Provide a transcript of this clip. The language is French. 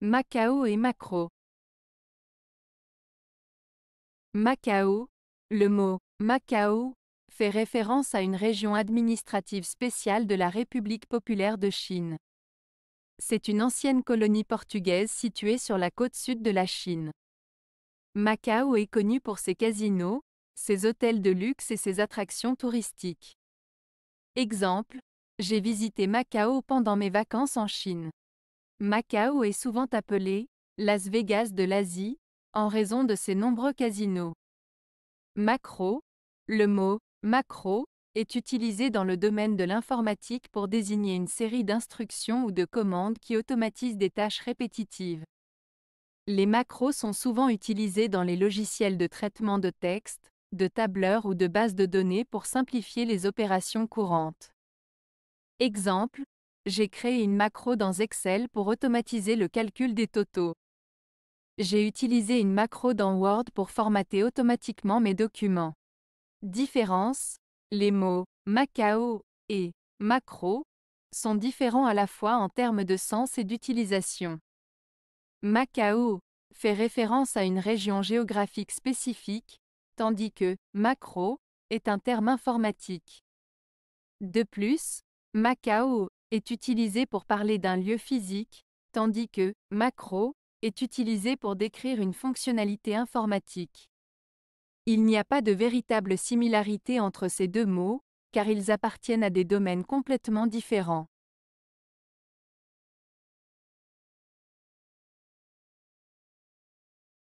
Macao et macro. Macao. Le mot Macao fait référence à une région administrative spéciale de la République populaire de Chine. C'est une ancienne colonie portugaise située sur la côte sud de la Chine. Macao est connue pour ses casinos, ses hôtels de luxe et ses attractions touristiques. Exemple, j'ai visité Macao pendant mes vacances en Chine. Macao est souvent appelé Las Vegas de l'Asie, en raison de ses nombreux casinos. Macro, le mot macro est utilisé dans le domaine de l'informatique pour désigner une série d'instructions ou de commandes qui automatisent des tâches répétitives. Les macros sont souvent utilisés dans les logiciels de traitement de texte, de tableurs ou de bases de données pour simplifier les opérations courantes. Exemple, j'ai créé une macro dans Excel pour automatiser le calcul des totaux. J'ai utilisé une macro dans Word pour formater automatiquement mes documents. Différence Les mots Macao et macro sont différents à la fois en termes de sens et d'utilisation. Macao fait référence à une région géographique spécifique, tandis que macro est un terme informatique. De plus, Macao est utilisé pour parler d'un lieu physique, tandis que macro est utilisé pour décrire une fonctionnalité informatique. Il n'y a pas de véritable similarité entre ces deux mots, car ils appartiennent à des domaines complètement différents.